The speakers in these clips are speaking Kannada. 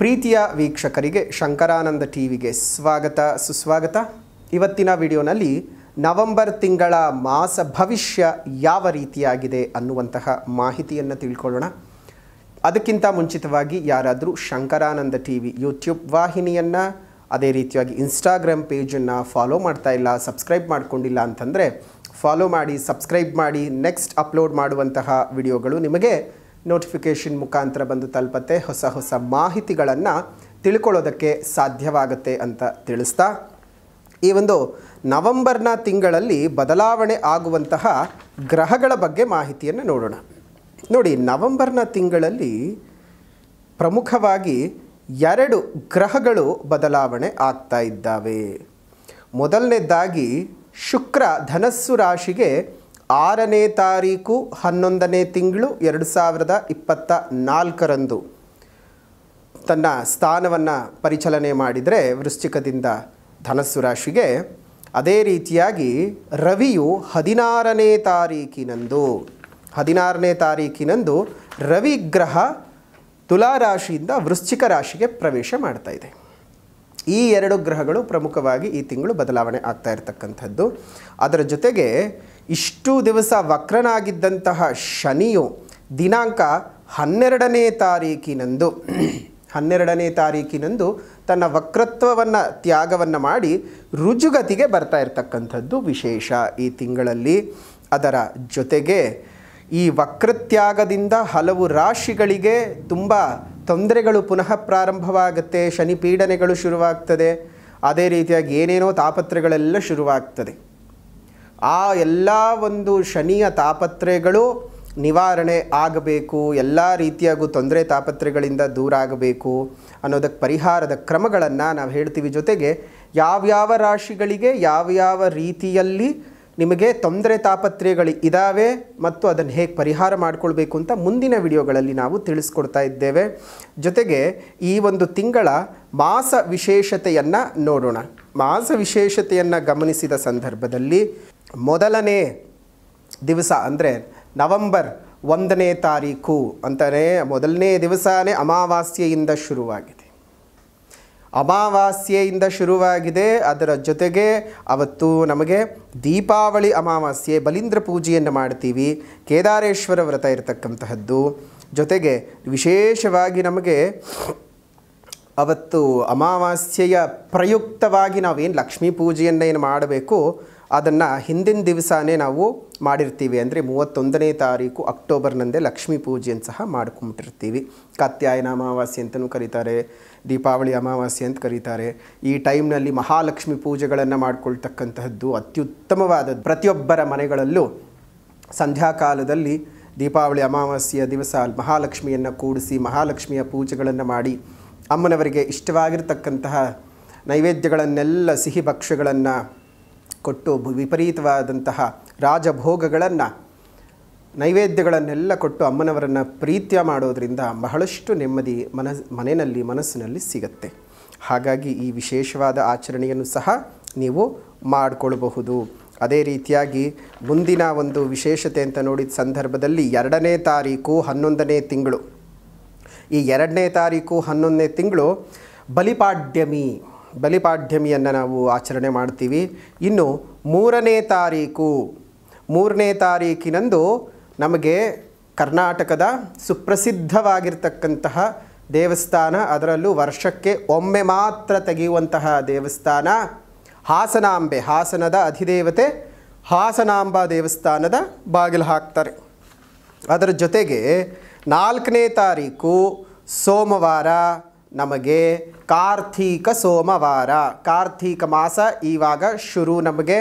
ಪ್ರೀತಿಯ ವೀಕ್ಷಕರಿಗೆ ಶಂಕರಾನಂದ ಟಿವಿಗೆ ಸ್ವಾಗತ ಸುಸ್ವಾಗತ ಇವತ್ತಿನ ವಿಡಿಯೋನಲ್ಲಿ ನವೆಂಬರ್ ತಿಂಗಳ ಮಾಸ ಭವಿಷ್ಯ ಯಾವ ರೀತಿಯಾಗಿದೆ ಅನ್ನುವಂತಹ ಮಾಹಿತಿಯನ್ನು ತಿಳ್ಕೊಳ್ಳೋಣ ಅದಕ್ಕಿಂತ ಮುಂಚಿತವಾಗಿ ಯಾರಾದರೂ ಶಂಕರಾನಂದ ಟಿ ವಿ ಯೂಟ್ಯೂಬ್ ವಾಹಿನಿಯನ್ನು ಅದೇ ರೀತಿಯಾಗಿ ಇನ್ಸ್ಟಾಗ್ರಾಮ್ ಪೇಜನ್ನು ಫಾಲೋ ಮಾಡ್ತಾ ಇಲ್ಲ ಸಬ್ಸ್ಕ್ರೈಬ್ ಮಾಡಿಕೊಂಡಿಲ್ಲ ಅಂತಂದರೆ ಫಾಲೋ ಮಾಡಿ ಸಬ್ಸ್ಕ್ರೈಬ್ ಮಾಡಿ ನೆಕ್ಸ್ಟ್ ಅಪ್ಲೋಡ್ ಮಾಡುವಂತಹ ವಿಡಿಯೋಗಳು ನಿಮಗೆ ನೋಟಿಫಿಕೇಷನ್ ಮುಖಾಂತರ ಬಂದು ತಲುಪತ್ತೆ ಹೊಸ ಹೊಸ ಮಾಹಿತಿಗಳನ್ನು ತಿಳ್ಕೊಳ್ಳೋದಕ್ಕೆ ಸಾಧ್ಯವಾಗುತ್ತೆ ಅಂತ ತಿಳಿಸ್ತಾ ಈ ಒಂದು ನವೆಂಬರ್ನ ತಿಂಗಳಲ್ಲಿ ಬದಲಾವಣೆ ಆಗುವಂತಹ ಗ್ರಹಗಳ ಬಗ್ಗೆ ಮಾಹಿತಿಯನ್ನು ನೋಡೋಣ ನೋಡಿ ನವೆಂಬರ್ನ ತಿಂಗಳಲ್ಲಿ ಪ್ರಮುಖವಾಗಿ ಎರಡು ಗ್ರಹಗಳು ಬದಲಾವಣೆ ಆಗ್ತಾ ಇದ್ದಾವೆ ಮೊದಲನೇದಾಗಿ ಶುಕ್ರ ಧನಸ್ಸು ರಾಶಿಗೆ ಆರನೇ ತಾರೀಕು ಹನ್ನೊಂದನೇ ತಿಂಗಳು ಎರಡು ಸಾವಿರದ ಇಪ್ಪತ್ತ ನಾಲ್ಕರಂದು ತನ್ನ ಸ್ಥಾನವನ್ನು ಪರಿಚಲನೆ ಮಾಡಿದರೆ ವೃಶ್ಚಿಕದಿಂದ ಧನಸ್ಸು ರಾಶಿಗೆ ಅದೇ ರೀತಿಯಾಗಿ ರವಿಯು ಹದಿನಾರನೇ ತಾರೀಕಿನಂದು ಹದಿನಾರನೇ ತಾರೀಕಿನಂದು ರವಿ ಗ್ರಹ ತುಲಾರಾಶಿಯಿಂದ ವೃಶ್ಚಿಕ ರಾಶಿಗೆ ಪ್ರವೇಶ ಮಾಡ್ತಾ ಇದೆ ಈ ಎರಡು ಗ್ರಹಗಳು ಪ್ರಮುಖವಾಗಿ ಈ ತಿಂಗಳು ಬದಲಾವಣೆ ಆಗ್ತಾ ಇರತಕ್ಕಂಥದ್ದು ಅದರ ಜೊತೆಗೆ ಇಷ್ಟು ದಿವಸ ವಕ್ರನಾಗಿದ್ದಂತಹ ಶನಿಯು ದಿನಾಂಕ ಹನ್ನೆರಡನೇ ತಾರೀಕಿನಂದು ಹನ್ನೆರಡನೇ ತಾರೀಕಿನಂದು ತನ್ನ ವಕ್ರತ್ವವನ್ನು ತ್ಯಾಗವನ್ನು ಮಾಡಿ ರುಜುಗತಿಗೆ ಬರ್ತಾ ಇರತಕ್ಕಂಥದ್ದು ವಿಶೇಷ ಈ ತಿಂಗಳಲ್ಲಿ ಅದರ ಜೊತೆಗೆ ಈ ವಕ್ರತ್ಯಾಗದಿಂದ ಹಲವು ರಾಶಿಗಳಿಗೆ ತುಂಬ ತೊಂದರೆಗಳು ಪುನಃ ಪ್ರಾರಂಭವಾಗುತ್ತೆ ಶನಿ ಪೀಡನೆಗಳು ಶುರುವಾಗ್ತದೆ ಅದೇ ರೀತಿಯಾಗಿ ಏನೇನೋ ತಾಪತ್ರೆಗಳೆಲ್ಲ ಶುರುವಾಗ್ತದೆ ಆ ಎಲ್ಲ ಒಂದು ಶನಿಯ ತಾಪತ್ರೆಗಳು ನಿವಾರಣೆ ಆಗಬೇಕು ಎಲ್ಲ ರೀತಿಯಾಗೂ ತೊಂದರೆ ತಾಪತ್ರೆಗಳಿಂದ ದೂರ ಆಗಬೇಕು ಅನ್ನೋದಕ್ಕೆ ಪರಿಹಾರದ ಕ್ರಮಗಳನ್ನು ನಾವು ಹೇಳ್ತೀವಿ ಜೊತೆಗೆ ಯಾವ್ಯಾವ ರಾಶಿಗಳಿಗೆ ಯಾವ್ಯಾವ ರೀತಿಯಲ್ಲಿ ನಿಮಗೆ ತೊಂದರೆ ತಾಪತ್ರೆಗಳು ಇದ್ದಾವೆ ಮತ್ತು ಅದನ್ನು ಹೇಗೆ ಪರಿಹಾರ ಮಾಡಿಕೊಳ್ಬೇಕು ಅಂತ ಮುಂದಿನ ವಿಡಿಯೋಗಳಲ್ಲಿ ನಾವು ತಿಳಿಸ್ಕೊಡ್ತಾ ಇದ್ದೇವೆ ಜೊತೆಗೆ ಈ ಒಂದು ತಿಂಗಳ ಮಾಸ ವಿಶೇಷತೆಯನ್ನು ನೋಡೋಣ ಮಾಸ ವಿಶೇಷತೆಯನ್ನು ಗಮನಿಸಿದ ಸಂದರ್ಭದಲ್ಲಿ ಮೊದಲನೇ ದಿವಸ ಅಂದರೆ ನವಂಬರ್ ಒಂದನೇ ತಾರೀಕು ಅಂತಲೇ ಮೊದಲನೇ ದಿವಸನೇ ಅಮಾವಾಸ್ಯೆಯಿಂದ ಶುರುವಾಗಿದೆ ಅಮಾವಾಸ್ಯೆಯಿಂದ ಶುರುವಾಗಿದೆ ಅದರ ಜೊತೆಗೆ ಅವತ್ತು ನಮಗೆ ದೀಪಾವಳಿ ಅಮಾವಾಸ್ಯೆ ಬಲೀಂದ್ರ ಪೂಜೆಯನ್ನು ಮಾಡ್ತೀವಿ ಕೇದಾರೇಶ್ವರ ವ್ರತ ಇರತಕ್ಕಂತಹದ್ದು ಜೊತೆಗೆ ವಿಶೇಷವಾಗಿ ನಮಗೆ ಅವತ್ತು ಅಮಾವಾಸ್ಯೆಯ ಪ್ರಯುಕ್ತವಾಗಿ ನಾವೇನು ಲಕ್ಷ್ಮೀ ಪೂಜೆಯನ್ನು ಏನು ಮಾಡಬೇಕು ಅದನ್ನು ಹಿಂದಿನ ದಿವಸನೇ ನಾವು ಮಾಡಿರ್ತೀವಿ ಅಂದರೆ ಮೂವತ್ತೊಂದನೇ ತಾರೀಕು ಅಕ್ಟೋಬರ್ನಂದೇ ಲಕ್ಷ್ಮೀ ಪೂಜೆಯನ್ನು ಸಹ ಮಾಡ್ಕೊಂಬಿಟ್ಟಿರ್ತೀವಿ ಕತ್ಯಾಯನ ಅಮಾವಾಸ್ಯ ಅಂತಲೂ ಕರೀತಾರೆ ದೀಪಾವಳಿ ಅಮಾವಾಸ್ಯೆ ಅಂತ ಕರೀತಾರೆ ಈ ಟೈಮ್ನಲ್ಲಿ ಮಹಾಲಕ್ಷ್ಮಿ ಪೂಜೆಗಳನ್ನು ಮಾಡಿಕೊಳ್ತಕ್ಕಂತಹದ್ದು ಅತ್ಯುತ್ತಮವಾದದ್ದು ಪ್ರತಿಯೊಬ್ಬರ ಮನೆಗಳಲ್ಲೂ ಸಂಧ್ಯಾಕಾಲದಲ್ಲಿ ದೀಪಾವಳಿ ಅಮಾವಾಸ್ಯೆಯ ದಿವಸ ಮಹಾಲಕ್ಷ್ಮಿಯನ್ನು ಕೂಡಿಸಿ ಮಹಾಲಕ್ಷ್ಮಿಯ ಪೂಜೆಗಳನ್ನು ಮಾಡಿ ಅಮ್ಮನವರಿಗೆ ಇಷ್ಟವಾಗಿರ್ತಕ್ಕಂತಹ ನೈವೇದ್ಯಗಳನ್ನೆಲ್ಲ ಸಿಹಿ ಭಕ್ಷ್ಯಗಳನ್ನು ಕೊಟ್ಟು ವಿಪರೀತವಾದಂತಹ ರಾಜಭೋಗಗಳನ್ನು ನೈವೇದ್ಯಗಳನ್ನೆಲ್ಲ ಕೊಟ್ಟು ಅಮ್ಮನವರನ್ನು ಪ್ರೀತ್ಯ ಮಾಡೋದರಿಂದ ಬಹಳಷ್ಟು ನೆಮ್ಮದಿ ಮನಸ್ ಮನೆಯಲ್ಲಿ ಮನಸ್ಸಿನಲ್ಲಿ ಸಿಗತ್ತೆ ಹಾಗಾಗಿ ಈ ವಿಶೇಷವಾದ ಆಚರಣೆಯನ್ನು ಸಹ ನೀವು ಮಾಡಿಕೊಳ್ಳಬಹುದು ಅದೇ ರೀತಿಯಾಗಿ ಮುಂದಿನ ಒಂದು ವಿಶೇಷತೆ ಅಂತ ನೋಡಿದ ಸಂದರ್ಭದಲ್ಲಿ ಎರಡನೇ ತಾರೀಕು ಹನ್ನೊಂದನೇ ತಿಂಗಳು ಈ ಎರಡನೇ ತಾರೀಕು ಹನ್ನೊಂದನೇ ತಿಂಗಳು ಬಲಿಪಾಡ್ಯಮಿ ಬಲಿಪಾಢ್ಯಮಿಯನ್ನು ನಾವು ಆಚರಣೆ ಮಾಡ್ತೀವಿ ಇನ್ನು ಮೂರನೇ ತಾರೀಕು ಮೂರನೇ ತಾರೀಕಿನಂದು ನಮಗೆ ಕರ್ನಾಟಕದ ಸುಪ್ರಸಿದ್ಧವಾಗಿರ್ತಕ್ಕಂತಹ ದೇವಸ್ಥಾನ ಅದರಲ್ಲೂ ವರ್ಷಕ್ಕೆ ಒಮ್ಮೆ ಮಾತ್ರ ತೆಗೆಯುವಂತಹ ದೇವಸ್ಥಾನ ಹಾಸನಾಂಬೆ ಹಾಸನದ ಅಧಿದೇವತೆ ಹಾಸನಾಂಬ ದೇವಸ್ಥಾನದ ಬಾಗಿಲು ಹಾಕ್ತಾರೆ ಅದರ ಜೊತೆಗೆ ನಾಲ್ಕನೇ ತಾರೀಕು ಸೋಮವಾರ ನಮಗೆ ಕಾರ್ತೀಕ ಸೋಮವಾರ ಕಾರ್ತೀಕ ಮಾಸ ಈವಾಗ ಶುರು ನಮಗೆ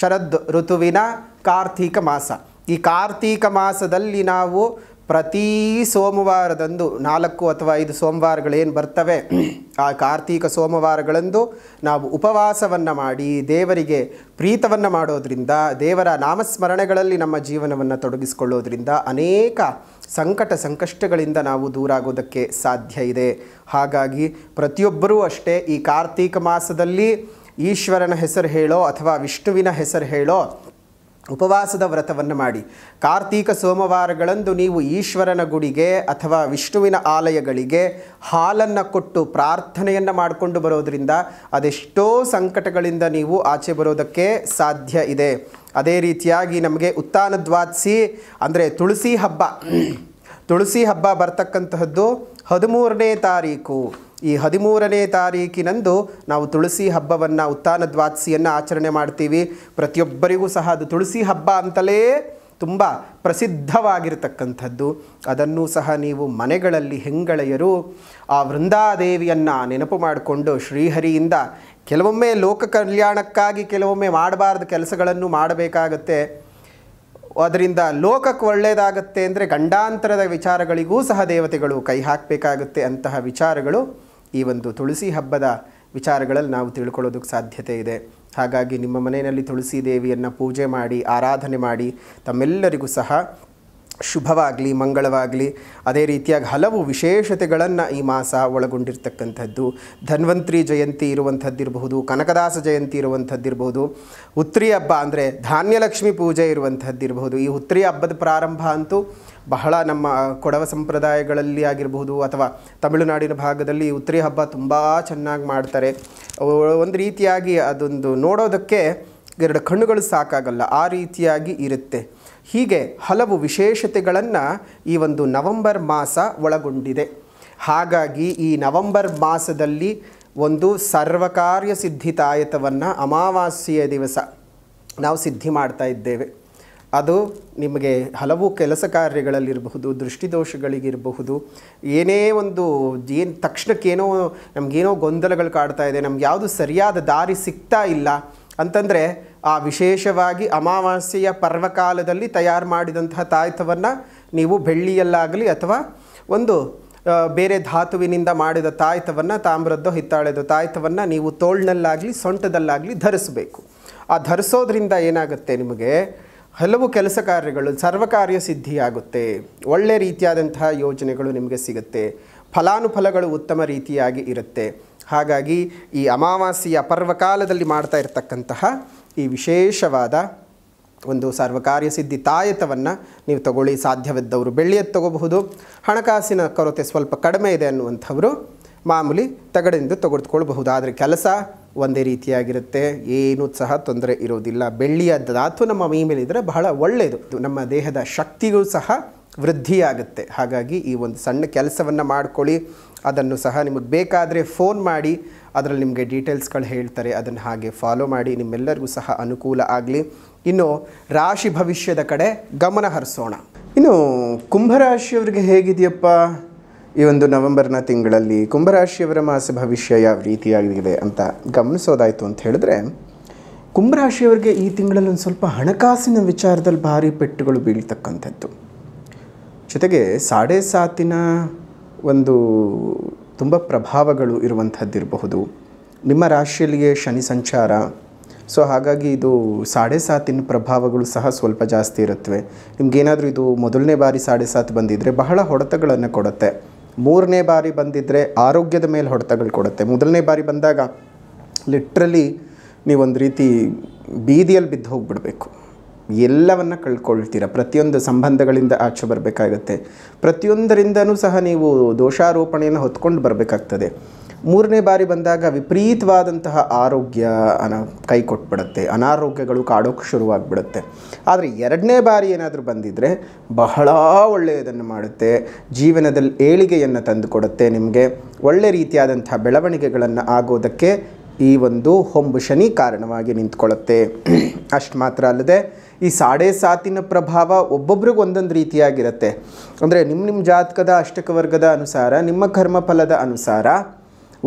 ಶರದ್ ಋತುವಿನ ಕಾರ್ತೀಕ ಮಾಸ ಈ ಕಾರ್ತೀಕ ಮಾಸದಲ್ಲಿ ನಾವು ಪ್ರತಿ ಸೋಮವಾರದಂದು ನಾಲ್ಕು ಅಥವಾ ಐದು ಸೋಮವಾರಗಳೇನು ಬರ್ತವೆ ಆ ಕಾರ್ತೀಕ ಸೋಮವಾರಗಳಂದು ನಾವು ಉಪವಾಸವನ್ನು ಮಾಡಿ ದೇವರಿಗೆ ಪ್ರೀತವನ್ನು ಮಾಡೋದರಿಂದ ದೇವರ ನಾಮಸ್ಮರಣೆಗಳಲ್ಲಿ ನಮ್ಮ ಜೀವನವನ್ನು ತೊಡಗಿಸಿಕೊಳ್ಳೋದ್ರಿಂದ ಅನೇಕ ಸಂಕಟ ಸಂಕಷ್ಟಗಳಿಂದ ನಾವು ದೂರಾಗೋದಕ್ಕೆ ಸಾಧ್ಯ ಇದೆ ಹಾಗಾಗಿ ಪ್ರತಿಯೊಬ್ಬರೂ ಅಷ್ಟೇ ಈ ಕಾರ್ತೀಕ ಮಾಸದಲ್ಲಿ ಈಶ್ವರನ ಹೆಸರು ಹೇಳೋ ಅಥವಾ ವಿಷ್ಣುವಿನ ಹೆಸರು ಹೇಳೋ ಉಪವಾಸದ ವ್ರತವನ್ನು ಮಾಡಿ ಕಾರ್ತೀಕ ಸೋಮವಾರಗಳಂದು ನೀವು ಈಶ್ವರನ ಗುಡಿಗೆ ಅಥವಾ ವಿಷ್ಣುವಿನ ಆಲಯಗಳಿಗೆ ಹಾಲನ್ನು ಕೊಟ್ಟು ಪ್ರಾರ್ಥನೆಯನ್ನು ಮಾಡಿಕೊಂಡು ಬರೋದರಿಂದ ಅದೆಷ್ಟೋ ಸಂಕಟಗಳಿಂದ ನೀವು ಆಚೆ ಬರೋದಕ್ಕೆ ಸಾಧ್ಯ ಇದೆ ಅದೇ ರೀತಿಯಾಗಿ ನಮಗೆ ದ್ವಾದಸಿ ಅಂದರೆ ತುಳಸಿ ಹಬ್ಬ ತುಳಸಿ ಹಬ್ಬ ಬರ್ತಕ್ಕಂತಹದ್ದು ಹದಿಮೂರನೇ ತಾರೀಕು ಈ ಹದಿಮೂರನೇ ತಾರೀಕಿನಂದು ನಾವು ತುಳಸಿ ಹಬ್ಬವನ್ನು ಉತ್ಥಾನ ದ್ವಾದಸಿಯನ್ನು ಆಚರಣೆ ಮಾಡ್ತೀವಿ ಪ್ರತಿಯೊಬ್ಬರಿಗೂ ಸಹ ಅದು ತುಳಸಿ ಹಬ್ಬ ಅಂತಲೇ ತುಂಬ ಪ್ರಸಿದ್ಧವಾಗಿರತಕ್ಕಂಥದ್ದು ಅದನ್ನು ಸಹ ನೀವು ಮನೆಗಳಲ್ಲಿ ಹೆಂಗಳೆಯರು ಆ ವೃಂದಾದೇವಿಯನ್ನು ನೆನಪು ಮಾಡಿಕೊಂಡು ಶ್ರೀಹರಿಯಿಂದ ಕೆಲವೊಮ್ಮೆ ಲೋಕ ಕಲ್ಯಾಣಕ್ಕಾಗಿ ಕೆಲವೊಮ್ಮೆ ಮಾಡಬಾರ್ದ ಕೆಲಸಗಳನ್ನು ಮಾಡಬೇಕಾಗತ್ತೆ ಅದರಿಂದ ಲೋಕಕ್ಕೆ ಒಳ್ಳೆಯದಾಗತ್ತೆ ಅಂದರೆ ಗಂಡಾಂತರದ ವಿಚಾರಗಳಿಗೂ ಸಹ ದೇವತೆಗಳು ಕೈ ಹಾಕಬೇಕಾಗುತ್ತೆ ಅಂತಹ ವಿಚಾರಗಳು ಈ ಒಂದು ತುಳಸಿ ಹಬ್ಬದ ವಿಚಾರಗಳಲ್ಲಿ ನಾವು ತಿಳ್ಕೊಳ್ಳೋದಕ್ಕೆ ಸಾಧ್ಯತೆ ಇದೆ ಹಾಗಾಗಿ ನಿಮ್ಮ ಮನೆಯಲ್ಲಿ ತುಳಸಿ ದೇವಿಯನ್ನು ಪೂಜೆ ಮಾಡಿ ಆರಾಧನೆ ಮಾಡಿ ತಮ್ಮೆಲ್ಲರಿಗೂ ಸಹ ಶುಭವಾಗಲಿ ಮಂಗಳವಾಗಲಿ ಅದೇ ರೀತಿಯಾಗಿ ಹಲವು ವಿಶೇಷತೆಗಳನ್ನು ಈ ಮಾಸ ಒಳಗೊಂಡಿರ್ತಕ್ಕಂಥದ್ದು ಧನ್ವಂತ್ರಿ ಜಯಂತಿ ಇರುವಂಥದ್ದಿರಬಹುದು ಕನಕದಾಸ ಜಯಂತಿ ಇರುವಂಥದ್ದಿರಬಹುದು ಉತ್ರಿ ಹಬ್ಬ ಅಂದರೆ ಧಾನ್ಯಲಕ್ಷ್ಮಿ ಪೂಜೆ ಇರುವಂಥದ್ದಿರಬಹುದು ಈ ಉತ್ರಿ ಹಬ್ಬದ ಪ್ರಾರಂಭ ಅಂತೂ ಬಹಳ ನಮ್ಮ ಕೊಡವ ಸಂಪ್ರದಾಯಗಳಲ್ಲಿ ಆಗಿರಬಹುದು ಅಥವಾ ತಮಿಳುನಾಡಿನ ಭಾಗದಲ್ಲಿ ಉತ್ರಿ ಹಬ್ಬ ತುಂಬ ಚೆನ್ನಾಗಿ ಮಾಡ್ತಾರೆ ಒಂದು ರೀತಿಯಾಗಿ ಅದೊಂದು ನೋಡೋದಕ್ಕೆ ಎರಡು ಕಣ್ಣುಗಳು ಸಾಕಾಗಲ್ಲ ಆ ರೀತಿಯಾಗಿ ಇರುತ್ತೆ ಹೀಗೆ ಹಲವು ವಿಶೇಷತೆಗಳನ್ನು ಈ ಒಂದು ನವಂಬರ್ ಮಾಸ ಒಳಗೊಂಡಿದೆ ಹಾಗಾಗಿ ಈ ನವಂಬರ್ ಮಾಸದಲ್ಲಿ ಒಂದು ಸರ್ವಕಾರ್ಯ ಸಿದ್ಧಿತಾಯತವನ್ನು ಅಮಾವಾಸ್ಯೆಯ ದಿವಸ ನಾವು ಸಿದ್ಧಿ ಮಾಡ್ತಾ ಇದ್ದೇವೆ ಅದು ನಿಮಗೆ ಹಲವು ಕೆಲಸ ಕಾರ್ಯಗಳಲ್ಲಿರಬಹುದು ದೃಷ್ಟಿದೋಷಗಳಿಗಿರಬಹುದು ಏನೇ ಒಂದು ಏನು ತಕ್ಷಣಕ್ಕೇನೋ ನಮಗೇನೋ ಗೊಂದಲಗಳು ಕಾಡ್ತಾ ಇದೆ ನಮ್ಗೆ ಯಾವುದು ಸರಿಯಾದ ದಾರಿ ಸಿಗ್ತಾ ಇಲ್ಲ ಅಂತಂದರೆ ಆ ವಿಶೇಷವಾಗಿ ಅಮಾವಾಸ್ಯೆಯ ಪರ್ವಕಾಲದಲ್ಲಿ ತಯಾರು ಮಾಡಿದಂತಹ ತಾಯ್ತವನ್ನು ನೀವು ಬೆಳ್ಳಿಯಲ್ಲಾಗಲಿ ಅಥವಾ ಒಂದು ಬೇರೆ ಧಾತುವಿನಿಂದ ಮಾಡಿದ ತಾಯ್ತವನ್ನು ತಾಮ್ರದ್ದು ಹಿತ್ತಾಳೆದ ತಾಯ್ತವನ್ನು ನೀವು ತೋಳ್ನಲ್ಲಾಗಲಿ ಸೊಂಟದಲ್ಲಾಗಲಿ ಧರಿಸಬೇಕು ಆ ಧರಿಸೋದ್ರಿಂದ ಏನಾಗುತ್ತೆ ನಿಮಗೆ ಹಲವು ಕೆಲಸ ಕಾರ್ಯಗಳು ಸರ್ವಕಾರ್ಯ ಸಿದ್ಧಿಯಾಗುತ್ತೆ ಒಳ್ಳೆ ರೀತಿಯಾದಂತಹ ಯೋಜನೆಗಳು ನಿಮಗೆ ಸಿಗುತ್ತೆ ಫಲಾನುಫಲಗಳು ಉತ್ತಮ ರೀತಿಯಾಗಿ ಇರುತ್ತೆ ಹಾಗಾಗಿ ಈ ಅಮಾವಾಸ್ಯೆಯ ಪರ್ವಕಾಲದಲ್ಲಿ ಮಾಡ್ತಾ ಇರತಕ್ಕಂತಹ ಈ ವಿಶೇಷವಾದ ಒಂದು ಸರ್ವಕಾರ್ಯ ಸಿದ್ಧಿ ತಾಯತವನ್ನು ನೀವು ತಗೊಳ್ಳಿ ಸಾಧ್ಯವಿದ್ದವರು ಬೆಳ್ಳಿಯದ್ದು ತಗೋಬಹುದು ಹಣಕಾಸಿನ ಕೊರತೆ ಸ್ವಲ್ಪ ಕಡಿಮೆ ಇದೆ ಅನ್ನುವಂಥವರು ಮಾಮೂಲಿ ತಗಡಿಂದ ತೆಗೆದುಕೊಳ್ಬಹುದು ಆದರೆ ಕೆಲಸ ಒಂದೇ ರೀತಿಯಾಗಿರುತ್ತೆ ಏನೂ ಸಹ ತೊಂದರೆ ಇರೋದಿಲ್ಲ ಬೆಳ್ಳಿಯ ಧಾತು ನಮ್ಮ ಮೈ ಮೇಲಿದ್ದರೆ ಬಹಳ ಒಳ್ಳೆಯದು ನಮ್ಮ ದೇಹದ ಶಕ್ತಿಗೂ ಸಹ ವೃದ್ಧಿಯಾಗುತ್ತೆ ಹಾಗಾಗಿ ಈ ಒಂದು ಸಣ್ಣ ಕೆಲಸವನ್ನು ಮಾಡ್ಕೊಳ್ಳಿ ಅದನ್ನು ಸಹ ನಿಮಗೆ ಬೇಕಾದರೆ ಫೋನ್ ಮಾಡಿ ಅದರಲ್ಲಿ ನಿಮಗೆ ಡೀಟೇಲ್ಸ್ಗಳು ಹೇಳ್ತಾರೆ ಅದನ್ನು ಹಾಗೆ ಫಾಲೋ ಮಾಡಿ ನಿಮ್ಮೆಲ್ಲರಿಗೂ ಸಹ ಅನುಕೂಲ ಆಗಲಿ ಇನ್ನು ರಾಶಿ ಭವಿಷ್ಯದ ಕಡೆ ಗಮನ ಹರಿಸೋಣ ಇನ್ನು ಕುಂಭರಾಶಿಯವರಿಗೆ ಹೇಗಿದೆಯಪ್ಪ ಈ ಒಂದು ನವೆಂಬರ್ನ ತಿಂಗಳಲ್ಲಿ ಕುಂಭರಾಶಿಯವರ ಮಾಸ ಭವಿಷ್ಯ ಯಾವ ರೀತಿಯಾಗಿದೆ ಅಂತ ಗಮನಿಸೋದಾಯಿತು ಅಂತ ಹೇಳಿದ್ರೆ ಕುಂಭರಾಶಿಯವರಿಗೆ ಈ ತಿಂಗಳಲ್ಲಿ ಒಂದು ಸ್ವಲ್ಪ ಹಣಕಾಸಿನ ವಿಚಾರದಲ್ಲಿ ಭಾರಿ ಪೆಟ್ಟುಗಳು ಬೀಳ್ತಕ್ಕಂಥದ್ದು ಜೊತೆಗೆ ಸಾಡೆ ಸಾತಿನ ಒಂದು ತುಂಬ ಪ್ರಭಾವಗಳು ಇರುವಂಥದ್ದಿರಬಹುದು ನಿಮ್ಮ ರಾಶಿಯಲ್ಲಿಯೇ ಶನಿ ಸಂಚಾರ ಸೊ ಹಾಗಾಗಿ ಇದು ಸಾಡೆ ಸಾತಿನ ಪ್ರಭಾವಗಳು ಸಹ ಸ್ವಲ್ಪ ಜಾಸ್ತಿ ಇರುತ್ತವೆ ನಿಮಗೇನಾದರೂ ಇದು ಮೊದಲನೇ ಬಾರಿ ಸಾಡೆ ಸಾತ್ ಬಂದಿದ್ದರೆ ಬಹಳ ಹೊಡೆತಗಳನ್ನು ಕೊಡುತ್ತೆ ಮೂರನೇ ಬಾರಿ ಬಂದಿದ್ದರೆ ಆರೋಗ್ಯದ ಮೇಲೆ ಹೊಡೆತಗಳು ಕೊಡುತ್ತೆ ಮೊದಲನೇ ಬಾರಿ ಬಂದಾಗ ಲಿಟ್ರಲಿ ನೀವೊಂದು ರೀತಿ ಬೀದಿಯಲ್ಲಿ ಬಿದ್ದು ಹೋಗಿಬಿಡಬೇಕು ಎಲ್ಲವನ್ನ ಕಳ್ಕೊಳ್ತೀರ ಪ್ರತಿಯೊಂದು ಸಂಬಂಧಗಳಿಂದ ಆಚೆ ಬರಬೇಕಾಗತ್ತೆ ಪ್ರತಿಯೊಂದರಿಂದನೂ ಸಹ ನೀವು ದೋಷಾರೋಪಣೆಯನ್ನು ಹೊತ್ಕೊಂಡು ಬರಬೇಕಾಗ್ತದೆ ಮೂರನೇ ಬಾರಿ ಬಂದಾಗ ವಿಪರೀತವಾದಂತಹ ಆರೋಗ್ಯ ಅನ ಕೈ ಕೊಟ್ಬಿಡುತ್ತೆ ಅನಾರೋಗ್ಯಗಳು ಕಾಡೋಕ್ಕೆ ಶುರುವಾಗ್ಬಿಡುತ್ತೆ ಆದರೆ ಎರಡನೇ ಬಾರಿ ಏನಾದರೂ ಬಂದಿದ್ದರೆ ಬಹಳ ಒಳ್ಳೆಯದನ್ನು ಮಾಡುತ್ತೆ ಜೀವನದಲ್ಲಿ ಏಳಿಗೆಯನ್ನು ತಂದುಕೊಡುತ್ತೆ ನಿಮಗೆ ಒಳ್ಳೆ ರೀತಿಯಾದಂಥ ಬೆಳವಣಿಗೆಗಳನ್ನು ಆಗೋದಕ್ಕೆ ಈ ಒಂದು ಹೊಂಬು ಶನಿ ಕಾರಣವಾಗಿ ನಿಂತ್ಕೊಳ್ಳುತ್ತೆ ಅಷ್ಟು ಮಾತ್ರ ಅಲ್ಲದೆ ಈ ಸಾಡೆ ಸಾತಿನ ಪ್ರಭಾವ ಒಬ್ಬೊಬ್ರಿಗೆ ಒಂದೊಂದು ರೀತಿಯಾಗಿರುತ್ತೆ ಅಂದರೆ ನಿಮ್ಮ ನಿಮ್ಮ ಜಾತಕದ ಅಷ್ಟಕ ವರ್ಗದ ಅನುಸಾರ ನಿಮ್ಮ ಕರ್ಮಫಲದ ಅನುಸಾರ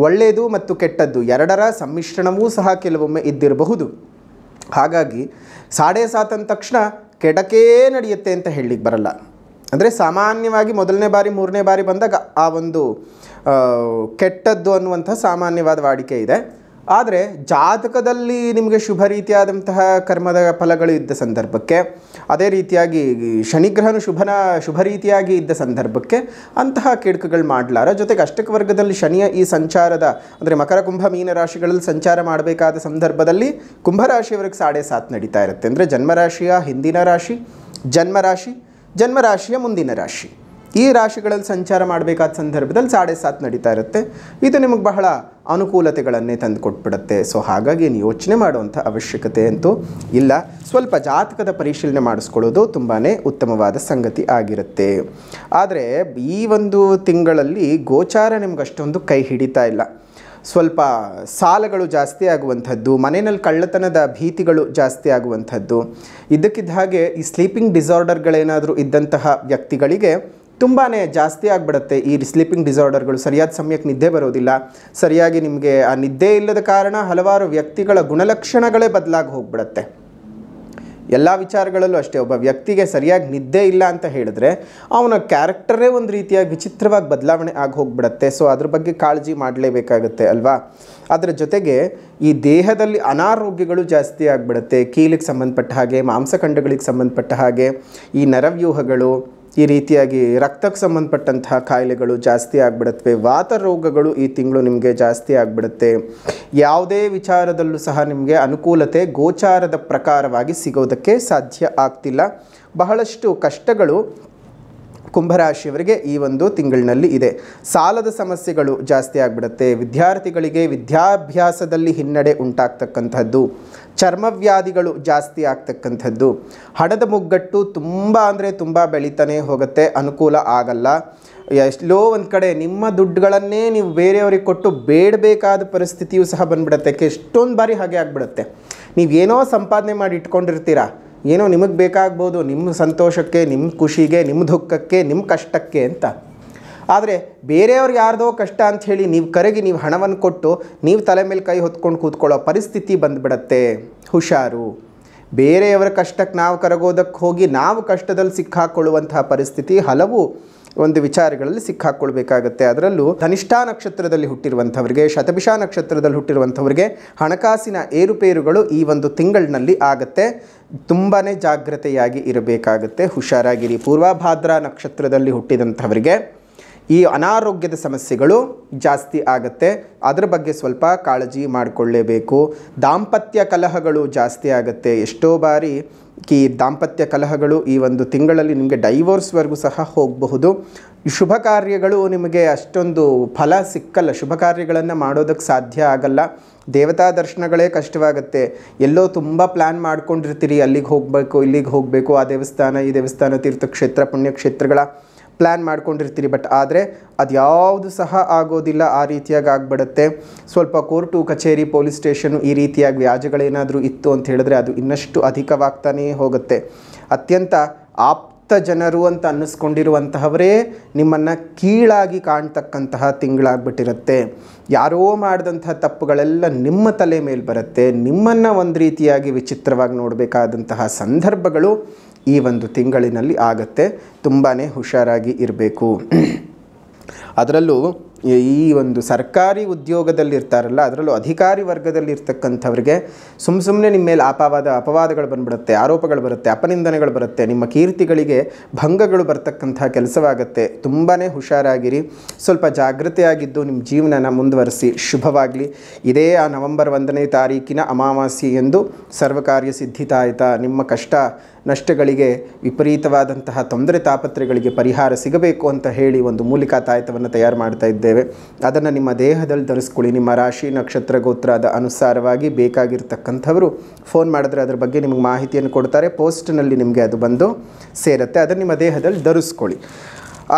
ಒಳ್ಳೆಯದು ಮತ್ತು ಕೆಟ್ಟದ್ದು ಎರಡರ ಸಮ್ಮಿಶ್ರಣವೂ ಸಹ ಕೆಲವೊಮ್ಮೆ ಇದ್ದಿರಬಹುದು ಹಾಗಾಗಿ ಸಾಡೆ ಸಾತ್ ಅಂದ ತಕ್ಷಣ ಕೆಡಕೇ ನಡೆಯುತ್ತೆ ಅಂತ ಹೇಳಲಿಕ್ಕೆ ಬರಲ್ಲ ಅಂದರೆ ಸಾಮಾನ್ಯವಾಗಿ ಮೊದಲನೇ ಬಾರಿ ಮೂರನೇ ಬಾರಿ ಬಂದಾಗ ಆ ಒಂದು ಕೆಟ್ಟದ್ದು ಅನ್ನುವಂಥ ಸಾಮಾನ್ಯವಾದ ವಾಡಿಕೆ ಇದೆ ಆದರೆ ಜಾತಕದಲ್ಲಿ ನಿಮಗೆ ಶುಭ ರೀತಿಯಾದಂತಹ ಕರ್ಮದ ಫಲಗಳು ಇದ್ದ ಸಂದರ್ಭಕ್ಕೆ ಅದೇ ರೀತಿಯಾಗಿ ಶನಿಗ್ರಹನು ಶುಭನ ಶುಭ ರೀತಿಯಾಗಿ ಇದ್ದ ಸಂದರ್ಭಕ್ಕೆ ಅಂತಹ ಕೇಡ್ಕಗಳು ಮಾಡಲಾರ ಜೊತೆಗೆ ಅಷ್ಟಕ ವರ್ಗದಲ್ಲಿ ಶನಿಯ ಈ ಸಂಚಾರದ ಅಂದರೆ ಮಕರ ಕುಂಭ ಮೀನ ರಾಶಿಗಳಲ್ಲಿ ಸಂಚಾರ ಮಾಡಬೇಕಾದ ಸಂದರ್ಭದಲ್ಲಿ ಕುಂಭರಾಶಿಯವರೆಗೆ ಸಾಡೆ ಸಾತ್ ನಡೀತಾ ಇರುತ್ತೆ ಅಂದರೆ ಜನ್ಮರಾಶಿಯ ಹಿಂದಿನ ರಾಶಿ ಜನ್ಮರಾಶಿ ಜನ್ಮರಾಶಿಯ ಮುಂದಿನ ರಾಶಿ ಈ ರಾಶಿಗಳಲ್ಲಿ ಸಂಚಾರ ಮಾಡಬೇಕಾದ ಸಂದರ್ಭದಲ್ಲಿ ಸಾಡೆ ಸಾತ್ ನಡೀತಾ ಇರುತ್ತೆ ಇದು ನಿಮಗೆ ಬಹಳ ಅನುಕೂಲತೆಗಳನ್ನೇ ತಂದು ಕೊಟ್ಬಿಡುತ್ತೆ ಸೊ ಹಾಗಾಗಿ ಏನು ಯೋಚನೆ ಮಾಡುವಂಥ ಅವಶ್ಯಕತೆ ಅಂತೂ ಇಲ್ಲ ಸ್ವಲ್ಪ ಜಾತಕದ ಪರಿಶೀಲನೆ ಮಾಡಿಸ್ಕೊಳ್ಳೋದು ತುಂಬಾ ಉತ್ತಮವಾದ ಸಂಗತಿ ಆಗಿರುತ್ತೆ ಆದರೆ ಈ ಒಂದು ತಿಂಗಳಲ್ಲಿ ಗೋಚಾರ ನಿಮ್ಗೆ ಅಷ್ಟೊಂದು ಕೈ ಹಿಡಿತಾ ಇಲ್ಲ ಸ್ವಲ್ಪ ಸಾಲಗಳು ಜಾಸ್ತಿ ಆಗುವಂಥದ್ದು ಮನೆಯಲ್ಲಿ ಕಳ್ಳತನದ ಭೀತಿಗಳು ಜಾಸ್ತಿ ಆಗುವಂಥದ್ದು ಇದಕ್ಕಿದ್ದ ಹಾಗೆ ಈ ಸ್ಲೀಪಿಂಗ್ ಡಿಸಾರ್ಡರ್ಗಳೇನಾದರೂ ಇದ್ದಂತಹ ವ್ಯಕ್ತಿಗಳಿಗೆ ತುಂಬಾ ಜಾಸ್ತಿ ಆಗಿಬಿಡುತ್ತೆ ಈ ಸ್ಲೀಪಿಂಗ್ ಡಿಸಾರ್ಡರ್ಗಳು ಸರಿಯಾದ ಸಮಯಕ್ಕೆ ನಿದ್ದೆ ಬರೋದಿಲ್ಲ ಸರಿಯಾಗಿ ನಿಮಗೆ ಆ ನಿದ್ದೆ ಇಲ್ಲದ ಕಾರಣ ಹಲವಾರು ವ್ಯಕ್ತಿಗಳ ಗುಣಲಕ್ಷಣಗಳೇ ಬದಲಾಗಿ ಹೋಗ್ಬಿಡತ್ತೆ ಎಲ್ಲ ವಿಚಾರಗಳಲ್ಲೂ ಅಷ್ಟೇ ಒಬ್ಬ ವ್ಯಕ್ತಿಗೆ ಸರಿಯಾಗಿ ನಿದ್ದೆ ಇಲ್ಲ ಅಂತ ಹೇಳಿದ್ರೆ ಅವನ ಕ್ಯಾರೆಕ್ಟರೇ ಒಂದು ರೀತಿಯಾಗಿ ವಿಚಿತ್ರವಾಗಿ ಬದಲಾವಣೆ ಆಗಿ ಹೋಗ್ಬಿಡುತ್ತೆ ಸೊ ಅದ್ರ ಬಗ್ಗೆ ಕಾಳಜಿ ಮಾಡಲೇಬೇಕಾಗುತ್ತೆ ಅಲ್ವಾ ಅದರ ಜೊತೆಗೆ ಈ ದೇಹದಲ್ಲಿ ಅನಾರೋಗ್ಯಗಳು ಜಾಸ್ತಿ ಆಗಿಬಿಡುತ್ತೆ ಕೀಲಿಗೆ ಸಂಬಂಧಪಟ್ಟ ಹಾಗೆ ಮಾಂಸಖಂಡಗಳಿಗೆ ಸಂಬಂಧಪಟ್ಟ ಹಾಗೆ ಈ ನರವ್ಯೂಹಗಳು ಈ ರೀತಿಯಾಗಿ ರಕ್ತಕ್ಕೆ ಸಂಬಂಧಪಟ್ಟಂತಹ ಕಾಯಿಲೆಗಳು ಜಾಸ್ತಿ ಆಗಿಬಿಡುತ್ತವೆ ವಾತ ರೋಗಗಳು ಈ ತಿಂಗಳು ನಿಮಗೆ ಜಾಸ್ತಿ ಆಗಿಬಿಡುತ್ತೆ ಯಾವುದೇ ವಿಚಾರದಲ್ಲೂ ಸಹ ನಿಮಗೆ ಅನುಕೂಲತೆ ಗೋಚಾರದ ಪ್ರಕಾರವಾಗಿ ಸಿಗೋದಕ್ಕೆ ಸಾಧ್ಯ ಆಗ್ತಿಲ್ಲ ಬಹಳಷ್ಟು ಕಷ್ಟಗಳು ಕುಂಭರಾಶಿಯವರಿಗೆ ಈ ಒಂದು ತಿಂಗಳಿನಲ್ಲಿ ಇದೆ ಸಾಲದ ಸಮಸ್ಯೆಗಳು ಜಾಸ್ತಿ ಆಗ್ಬಿಡುತ್ತೆ ವಿದ್ಯಾರ್ಥಿಗಳಿಗೆ ವಿದ್ಯಾಭ್ಯಾಸದಲ್ಲಿ ಹಿನ್ನಡೆ ಉಂಟಾಗ್ತಕ್ಕಂಥದ್ದು ಚರ್ಮವ್ಯಾಧಿಗಳು ಜಾಸ್ತಿ ಆಗ್ತಕ್ಕಂಥದ್ದು ಹಣದ ಮುಗ್ಗಟ್ಟು ತುಂಬ ಅಂದರೆ ತುಂಬ ಬೆಳೀತಾನೆ ಹೋಗುತ್ತೆ ಅನುಕೂಲ ಆಗಲ್ಲ ಎಷ್ಟೋ ಒಂದು ಕಡೆ ನಿಮ್ಮ ದುಡ್ಡುಗಳನ್ನೇ ನೀವು ಬೇರೆಯವರಿಗೆ ಕೊಟ್ಟು ಬೇಡಬೇಕಾದ ಪರಿಸ್ಥಿತಿಯು ಸಹ ಬಂದ್ಬಿಡುತ್ತೆ ಎಷ್ಟೊಂದು ಬಾರಿ ಹಾಗೆ ಆಗ್ಬಿಡುತ್ತೆ ನೀವೇನೋ ಸಂಪಾದನೆ ಮಾಡಿ ಇಟ್ಕೊಂಡಿರ್ತೀರಾ ಏನೋ ನಿಮಗೆ ಬೇಕಾಗ್ಬೋದು ನಿಮ್ಮ ಸಂತೋಷಕ್ಕೆ ನಿಮ್ಮ ಖುಷಿಗೆ ನಿಮ್ಮ ದುಃಖಕ್ಕೆ ನಿಮ್ಮ ಕಷ್ಟಕ್ಕೆ ಅಂತ ಆದರೆ ಬೇರೆಯವ್ರಿಗೆ ಯಾರ್ದೋ ಕಷ್ಟ ಅಂಥೇಳಿ ನೀವು ಕರಗಿ ನೀವು ಹಣವನ್ನು ಕೊಟ್ಟು ನೀವು ತಲೆ ಮೇಲೆ ಕೈ ಹೊತ್ಕೊಂಡು ಕೂತ್ಕೊಳ್ಳೋ ಪರಿಸ್ಥಿತಿ ಬಂದುಬಿಡತ್ತೆ ಹುಷಾರು ಬೇರೆಯವರ ಕಷ್ಟಕ್ಕೆ ನಾವು ಕರಗೋದಕ್ಕೆ ಹೋಗಿ ನಾವು ಕಷ್ಟದಲ್ಲಿ ಸಿಕ್ಕಾಕೊಳ್ಳುವಂತಹ ಪರಿಸ್ಥಿತಿ ಹಲವು ಒಂದು ವಿಚಾರಗಳಲ್ಲಿ ಸಿಕ್ಕಾಕ್ಕೊಳ್ಬೇಕಾಗತ್ತೆ ಅದರಲ್ಲೂ ಧನಿಷ್ಠಾ ನಕ್ಷತ್ರದಲ್ಲಿ ಹುಟ್ಟಿರುವಂಥವ್ರಿಗೆ ಶತಭಿಷ ನಕ್ಷತ್ರದಲ್ಲಿ ಹುಟ್ಟಿರುವಂಥವ್ರಿಗೆ ಹಣಕಾಸಿನ ಏರುಪೇರುಗಳು ಈ ಒಂದು ತಿಂಗಳಿನಲ್ಲಿ ಆಗತ್ತೆ ತುಂಬಾ ಜಾಗ್ರತೆಯಾಗಿ ಇರಬೇಕಾಗುತ್ತೆ ಹುಷಾರಾಗಿರಿ ಪೂರ್ವಭಾದ್ರಾ ನಕ್ಷತ್ರದಲ್ಲಿ ಹುಟ್ಟಿದಂಥವರಿಗೆ ಈ ಅನಾರೋಗ್ಯದ ಸಮಸ್ಯೆಗಳು ಜಾಸ್ತಿ ಆಗುತ್ತೆ ಅದರ ಬಗ್ಗೆ ಸ್ವಲ್ಪ ಕಾಳಜಿ ಮಾಡಿಕೊಳ್ಳೇಬೇಕು ದಾಂಪತ್ಯ ಕಲಹಗಳು ಜಾಸ್ತಿ ಆಗುತ್ತೆ ಎಷ್ಟೋ ಬಾರಿ ಈ ದಾಂಪತ್ಯ ಕಲಹಗಳು ಈ ಒಂದು ತಿಂಗಳಲ್ಲಿ ನಿಮಗೆ ಡೈವೋರ್ಸ್ವರೆಗೂ ಸಹ ಹೋಗಬಹುದು ಶುಭ ಕಾರ್ಯಗಳು ನಿಮಗೆ ಅಷ್ಟೊಂದು ಫಲ ಸಿಕ್ಕಲ್ಲ ಶುಭ ಕಾರ್ಯಗಳನ್ನು ಮಾಡೋದಕ್ಕೆ ಸಾಧ್ಯ ಆಗಲ್ಲ ದೇವತಾ ದರ್ಶನಗಳೇ ಕಷ್ಟವಾಗುತ್ತೆ ಎಲ್ಲೋ ತುಂಬ ಪ್ಲ್ಯಾನ್ ಮಾಡ್ಕೊಂಡಿರ್ತೀರಿ ಅಲ್ಲಿಗೆ ಹೋಗಬೇಕು ಇಲ್ಲಿಗೆ ಹೋಗಬೇಕು ಆ ದೇವಸ್ಥಾನ ಈ ದೇವಸ್ಥಾನ ತೀರ್ಥಕ್ಷೇತ್ರ ಪುಣ್ಯಕ್ಷೇತ್ರಗಳ ಪ್ಲ್ಯಾನ್ ಮಾಡ್ಕೊಂಡಿರ್ತೀರಿ ಬಟ್ ಆದರೆ ಅದು ಯಾವುದು ಸಹ ಆಗೋದಿಲ್ಲ ಆ ರೀತಿಯಾಗಿ ಆಗಿಬಿಡುತ್ತೆ ಸ್ವಲ್ಪ ಕೋರ್ಟು ಕಚೇರಿ ಪೊಲೀಸ್ ಸ್ಟೇಷನು ಈ ರೀತಿಯಾಗಿ ವ್ಯಾಜಗಳೇನಾದರೂ ಇತ್ತು ಅಂತ ಹೇಳಿದ್ರೆ ಅದು ಇನ್ನಷ್ಟು ಅಧಿಕವಾಗ್ತಾನೇ ಹೋಗುತ್ತೆ ಅತ್ಯಂತ ಆಪ್ತ ಜನರು ಅಂತ ಅನ್ನಿಸ್ಕೊಂಡಿರುವಂತಹವರೇ ನಿಮ್ಮನ್ನು ಕೀಳಾಗಿ ಕಾಣ್ತಕ್ಕಂತಹ ತಿಂಗಳಾಗ್ಬಿಟ್ಟಿರುತ್ತೆ ಯಾರೋ ಮಾಡಿದಂತಹ ತಪ್ಪುಗಳೆಲ್ಲ ನಿಮ್ಮ ತಲೆ ಮೇಲೆ ಬರುತ್ತೆ ನಿಮ್ಮನ್ನು ಒಂದು ರೀತಿಯಾಗಿ ವಿಚಿತ್ರವಾಗಿ ನೋಡಬೇಕಾದಂತಹ ಸಂದರ್ಭಗಳು ಈ ಒಂದು ತಿಂಗಳಿನಲ್ಲಿ ಆಗುತ್ತೆ ತುಂಬಾ ಹುಷಾರಾಗಿ ಇರಬೇಕು ಅದರಲ್ಲೂ ಈ ಒಂದು ಸರ್ಕಾರಿ ಉದ್ಯೋಗದಲ್ಲಿರ್ತಾರಲ್ಲ ಅದರಲ್ಲೂ ಅಧಿಕಾರಿ ವರ್ಗದಲ್ಲಿ ಇರ್ತಕ್ಕಂಥವ್ರಿಗೆ ಸುಮ್ಮ ಸುಮ್ಮನೆ ನಿಮ್ಮ ಮೇಲೆ ಅಪವಾದ ಅಪವಾದಗಳು ಬಂದ್ಬಿಡುತ್ತೆ ಆರೋಪಗಳು ಬರುತ್ತೆ ಅಪನಿಂದನೆಗಳು ಬರುತ್ತೆ ನಿಮ್ಮ ಕೀರ್ತಿಗಳಿಗೆ ಭಂಗಗಳು ಬರ್ತಕ್ಕಂಥ ಕೆಲಸವಾಗುತ್ತೆ ತುಂಬಾ ಹುಷಾರಾಗಿರಿ ಸ್ವಲ್ಪ ಜಾಗೃತೆಯಾಗಿದ್ದು ನಿಮ್ಮ ಜೀವನನ ಮುಂದುವರಿಸಿ ಶುಭವಾಗಲಿ ಇದೇ ಆ ನವೆಂಬರ್ ಒಂದನೇ ತಾರೀಕಿನ ಎಂದು ಸರ್ವಕಾರ್ಯ ಸಿದ್ಧಿತಾಯಿತ ನಿಮ್ಮ ಕಷ್ಟ ನಷ್ಟಗಳಿಗೆ ವಿಪರೀತವಾದಂತಹ ತೊಂದರೆ ತಾಪತ್ರೆಗಳಿಗೆ ಪರಿಹಾರ ಸಿಗಬೇಕು ಅಂತ ಹೇಳಿ ಒಂದು ಮೂಲಿಕಾ ತಾಯತವನ್ನು ತಯಾರು ಮಾಡ್ತಾ ಇದ್ದೇನೆ ಹೇಳ್ತೇವೆ ಅದನ್ನು ನಿಮ್ಮ ದೇಹದಲ್ಲಿ ಧರಿಸ್ಕೊಳ್ಳಿ ನಿಮ್ಮ ರಾಶಿ ನಕ್ಷತ್ರ ಗೋತ್ರದ ಅನುಸಾರವಾಗಿ ಬೇಕಾಗಿರ್ತಕ್ಕಂಥವರು ಫೋನ್ ಮಾಡಿದ್ರೆ ಅದ್ರ ಬಗ್ಗೆ ನಿಮಗೆ ಮಾಹಿತಿಯನ್ನು ಕೊಡ್ತಾರೆ ಪೋಸ್ಟ್ನಲ್ಲಿ ನಿಮಗೆ ಅದು ಬಂದು ಸೇರುತ್ತೆ ಅದನ್ನು ನಿಮ್ಮ ದೇಹದಲ್ಲಿ ಧರಿಸ್ಕೊಳ್ಳಿ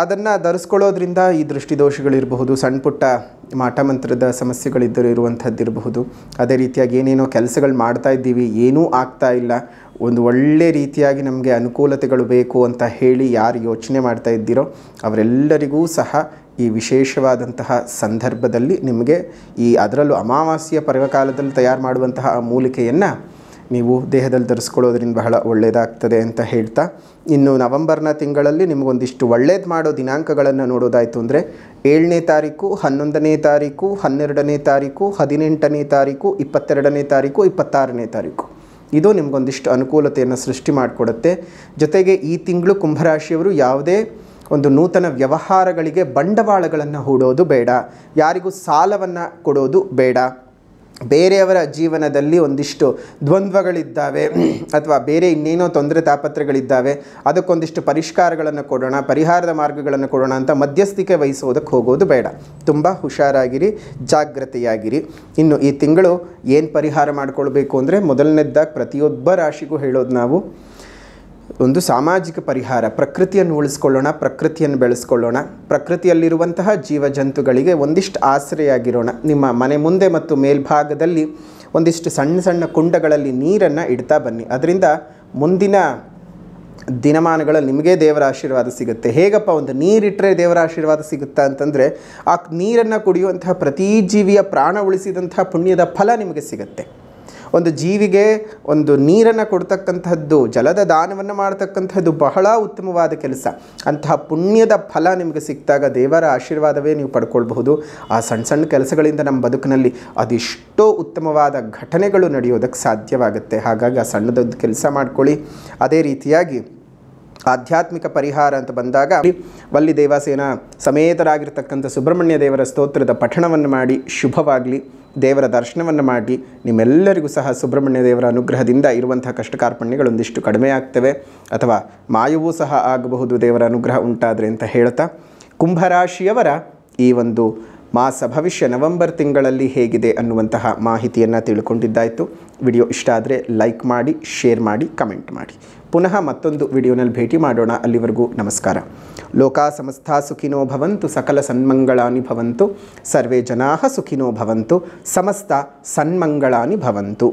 ಅದನ್ನು ಧರಿಸ್ಕೊಳ್ಳೋದ್ರಿಂದ ಈ ದೃಷ್ಟಿದೋಷಗಳಿರಬಹುದು ಸಣ್ಣ ಪುಟ್ಟ ಮಾಟಮಂತ್ರದ ಸಮಸ್ಯೆಗಳಿದ್ದರೂ ಇರುವಂಥದ್ದಿರಬಹುದು ಅದೇ ರೀತಿಯಾಗಿ ಏನೇನೋ ಕೆಲಸಗಳು ಮಾಡ್ತಾ ಇದ್ದೀವಿ ಏನೂ ಆಗ್ತಾ ಇಲ್ಲ ಒಂದು ಒಳ್ಳೆ ರೀತಿಯಾಗಿ ನಮಗೆ ಅನುಕೂಲತೆಗಳು ಬೇಕು ಅಂತ ಹೇಳಿ ಯಾರು ಯೋಚನೆ ಮಾಡ್ತಾ ಇದ್ದೀರೋ ಅವರೆಲ್ಲರಿಗೂ ಸಹ ಈ ವಿಶೇಷವಾದಂತಹ ಸಂದರ್ಭದಲ್ಲಿ ನಿಮಗೆ ಈ ಅದರಲ್ಲೂ ಅಮಾವಾಸ್ಯ ಪರ್ವಕಾಲದಲ್ಲಿ ತಯಾರು ಮಾಡುವಂತಹ ಆ ಮೂಲಿಕೆಯನ್ನು ನೀವು ದೇಹದಲ್ಲಿ ಧರಿಸ್ಕೊಳ್ಳೋದ್ರಿಂದ ಬಹಳ ಒಳ್ಳೆಯದಾಗ್ತದೆ ಅಂತ ಹೇಳ್ತಾ ಇನ್ನು ನವಂಬರ್ನ ತಿಂಗಳಲ್ಲಿ ನಿಮಗೊಂದಿಷ್ಟು ಒಳ್ಳೇದು ಮಾಡೋ ದಿನಾಂಕಗಳನ್ನು ನೋಡೋದಾಯಿತು ಅಂದರೆ ಏಳನೇ ತಾರೀಕು ಹನ್ನೊಂದನೇ ತಾರೀಕು ಹನ್ನೆರಡನೇ ತಾರೀಕು ಹದಿನೆಂಟನೇ ತಾರೀಕು ಇಪ್ಪತ್ತೆರಡನೇ ತಾರೀಕು ಇಪ್ಪತ್ತಾರನೇ ತಾರೀಕು ಇದು ನಿಮಗೊಂದಿಷ್ಟು ಅನುಕೂಲತೆಯನ್ನು ಸೃಷ್ಟಿ ಮಾಡಿಕೊಡುತ್ತೆ ಜೊತೆಗೆ ಈ ತಿಂಗಳು ಕುಂಭರಾಶಿಯವರು ಯಾವುದೇ ಒಂದು ನೂತನ ವ್ಯವಹಾರಗಳಿಗೆ ಬಂಡವಾಳಗಳನ್ನು ಹೂಡೋದು ಬೇಡ ಯಾರಿಗೂ ಸಾಲವನ್ನು ಕೊಡೋದು ಬೇಡ ಬೇರೆಯವರ ಜೀವನದಲ್ಲಿ ಒಂದಿಷ್ಟು ದ್ವಂದ್ವಗಳಿದ್ದಾವೆ ಅಥವಾ ಬೇರೆ ಇನ್ನೇನೋ ತೊಂದರೆ ತಾಪತ್ರಗಳಿದ್ದಾವೆ ಅದಕ್ಕೊಂದಿಷ್ಟು ಪರಿಷ್ಕಾರಗಳನ್ನು ಕೊಡೋಣ ಪರಿಹಾರದ ಮಾರ್ಗಗಳನ್ನು ಕೊಡೋಣ ಅಂತ ಮಧ್ಯಸ್ಥಿಕೆ ವಹಿಸೋದಕ್ಕೆ ಹೋಗೋದು ಬೇಡ ತುಂಬ ಹುಷಾರಾಗಿರಿ ಜಾಗ್ರತೆಯಾಗಿರಿ ಇನ್ನು ಈ ತಿಂಗಳು ಏನು ಪರಿಹಾರ ಮಾಡಿಕೊಳ್ಬೇಕು ಅಂದರೆ ಮೊದಲನೇದ್ದಾಗಿ ಪ್ರತಿಯೊಬ್ಬ ರಾಶಿಗೂ ಹೇಳೋದು ನಾವು ಒಂದು ಸಾಮಾಜಿಕ ಪರಿಹಾರ ಪ್ರಕೃತಿಯನ್ನು ಉಳಿಸ್ಕೊಳ್ಳೋಣ ಪ್ರಕೃತಿಯನ್ನು ಬೆಳೆಸ್ಕೊಳ್ಳೋಣ ಪ್ರಕೃತಿಯಲ್ಲಿರುವಂತಹ ಜಂತುಗಳಿಗೆ ಒಂದಿಷ್ಟು ಆಸರೆಯಾಗಿರೋಣ ನಿಮ್ಮ ಮನೆ ಮುಂದೆ ಮತ್ತು ಮೇಲ್ಭಾಗದಲ್ಲಿ ಒಂದಿಷ್ಟು ಸಣ್ಣ ಸಣ್ಣ ಕುಂಡಗಳಲ್ಲಿ ನೀರನ್ನು ಇಡ್ತಾ ಬನ್ನಿ ಅದರಿಂದ ಮುಂದಿನ ದಿನಮಾನಗಳಲ್ಲಿ ನಿಮಗೆ ದೇವರ ಆಶೀರ್ವಾದ ಸಿಗುತ್ತೆ ಹೇಗಪ್ಪ ಒಂದು ನೀರಿಟ್ಟರೆ ದೇವರ ಆಶೀರ್ವಾದ ಸಿಗುತ್ತಾ ಅಂತಂದರೆ ಆ ನೀರನ್ನು ಕುಡಿಯುವಂತಹ ಪ್ರತಿ ಜೀವಿಯ ಪ್ರಾಣ ಉಳಿಸಿದಂತಹ ಪುಣ್ಯದ ಫಲ ನಿಮಗೆ ಸಿಗುತ್ತೆ ಒಂದು ಜೀವಿಗೆ ಒಂದು ನೀರನ್ನು ಕೊಡ್ತಕ್ಕಂಥದ್ದು ಜಲದ ದಾನವನ್ನು ಮಾಡ್ತಕ್ಕಂಥದ್ದು ಬಹಳ ಉತ್ತಮವಾದ ಕೆಲಸ ಅಂತಹ ಪುಣ್ಯದ ಫಲ ನಿಮಗೆ ಸಿಕ್ಕಿದಾಗ ದೇವರ ಆಶೀರ್ವಾದವೇ ನೀವು ಪಡ್ಕೊಳ್ಬಹುದು ಆ ಸಣ್ಣ ಸಣ್ಣ ಕೆಲಸಗಳಿಂದ ನಮ್ಮ ಬದುಕಿನಲ್ಲಿ ಅದೆಷ್ಟೋ ಉತ್ತಮವಾದ ಘಟನೆಗಳು ನಡೆಯೋದಕ್ಕೆ ಸಾಧ್ಯವಾಗುತ್ತೆ ಹಾಗಾಗಿ ಆ ಸಣ್ಣದೊಂದು ಕೆಲಸ ಮಾಡ್ಕೊಳ್ಳಿ ಅದೇ ರೀತಿಯಾಗಿ ಆಧ್ಯಾತ್ಮಿಕ ಪರಿಹಾರ ಅಂತ ಬಂದಾಗ ವಲ್ಲಿ ದೇವಾಸೇನ ಸಮೇತರಾಗಿರ್ತಕ್ಕಂಥ ಸುಬ್ರಹ್ಮಣ್ಯ ದೇವರ ಸ್ತೋತ್ರದ ಪಠಣವನ್ನು ಮಾಡಿ ಶುಭವಾಗಲಿ ದೇವರ ದರ್ಶನವನ್ನು ಮಾಡಿ ನಿಮ್ಮೆಲ್ಲರಿಗೂ ಸಹ ಸುಬ್ರಹ್ಮಣ್ಯ ದೇವರ ಅನುಗ್ರಹದಿಂದ ಇರುವಂತಹ ಕಷ್ಟ ಕಡಿಮೆ ಆಗ್ತವೆ ಅಥವಾ ಮಾಯವೂ ಸಹ ಆಗಬಹುದು ದೇವರ ಅನುಗ್ರಹ ಉಂಟಾದರೆ ಅಂತ ಹೇಳ್ತಾ ಕುಂಭರಾಶಿಯವರ ಈ ಒಂದು ಮಾಸ ಭವಿಷ್ಯ ನವೆಂಬರ್ ತಿಂಗಳಲ್ಲಿ ಹೇಗಿದೆ ಅನ್ನುವಂತಹ ಮಾಹಿತಿಯನ್ನು ತಿಳ್ಕೊಂಡಿದ್ದಾಯಿತು ವಿಡಿಯೋ ಇಷ್ಟ ಆದರೆ ಲೈಕ್ ಮಾಡಿ ಶೇರ್ ಮಾಡಿ ಕಮೆಂಟ್ ಮಾಡಿ ಪುನಃ ಮತ್ತೊಂದು ವಿಡಿಯೋನಲ್ಲಿ ಭೇಟಿ ಮಾಡೋಣ ಅಲ್ಲಿವರೆಗೂ ನಮಸ್ಕಾರ ಲೋಕ ಸಮಸ್ತ ಸುಖಿನೋ ಭವಂತು ಸಕಲ ಸನ್ಮಂಗಳಾನಿ ಭವಂತು ಸರ್ವೇ ಜನಾ ಸುಖಿನೋ ಭವಂತು ಸಮಸ್ತ ಸನ್ಮಂಗಳಾನಿ ಭವಂತು